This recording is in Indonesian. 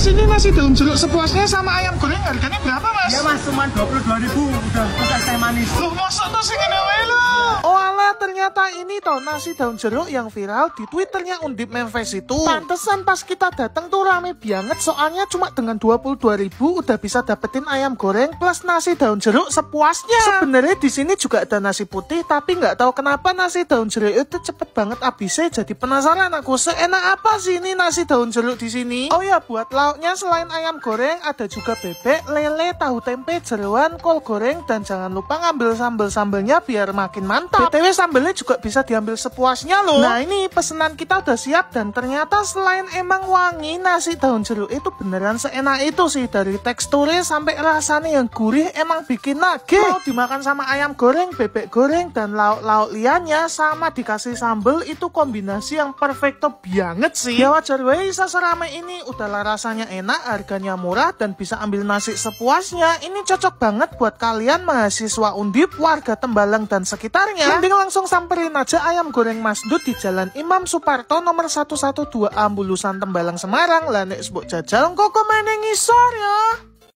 Sini masih daun jeruk sepuasnya sama ayam goreng harganya berapa mas? Iya mas cuma dua ribu udah udah teh manis. Loh masuk tuh sih ternyata ini toh nasi daun jeruk yang viral di twitternya Undip Memphis itu. Pantesan pas kita datang tuh rame banget soalnya cuma dengan 22 ribu udah bisa dapetin ayam goreng plus nasi daun jeruk sepuasnya. Sebenarnya di sini juga ada nasi putih tapi nggak tahu kenapa nasi daun jeruk itu cepet banget habisnya jadi penasaran aku seenak apa sih ini nasi daun jeruk di sini? Oh ya buat lauknya selain ayam goreng ada juga bebek, lele, tahu tempe, jeruan, kol goreng dan jangan lupa ngambil sambel-sambelnya biar makin mantap. BTW sambelnya juga bisa diambil sepuasnya loh. Nah ini pesanan kita udah siap dan ternyata selain emang wangi nasi daun jeruk itu beneran seenak itu sih dari teksturnya sampai rasanya yang gurih emang bikin nagih. Mau dimakan sama ayam goreng, bebek goreng dan lauk-lauk liannya sama dikasih sambel itu kombinasi yang perfecto banget sih. Ya wajar wey seserame ini udahlah rasanya enak, harganya murah dan bisa ambil nasi sepuasnya. Ini cocok banget buat kalian mahasiswa Undip, warga Tembalang dan sekitarnya. Mending langsung sampai samperin aja ayam goreng Mas Dut di Jalan Imam Suparto nomor 112 Ambulusan Tembalang Semarang. Lah nek jajal jajal kok meneng ngisor ya.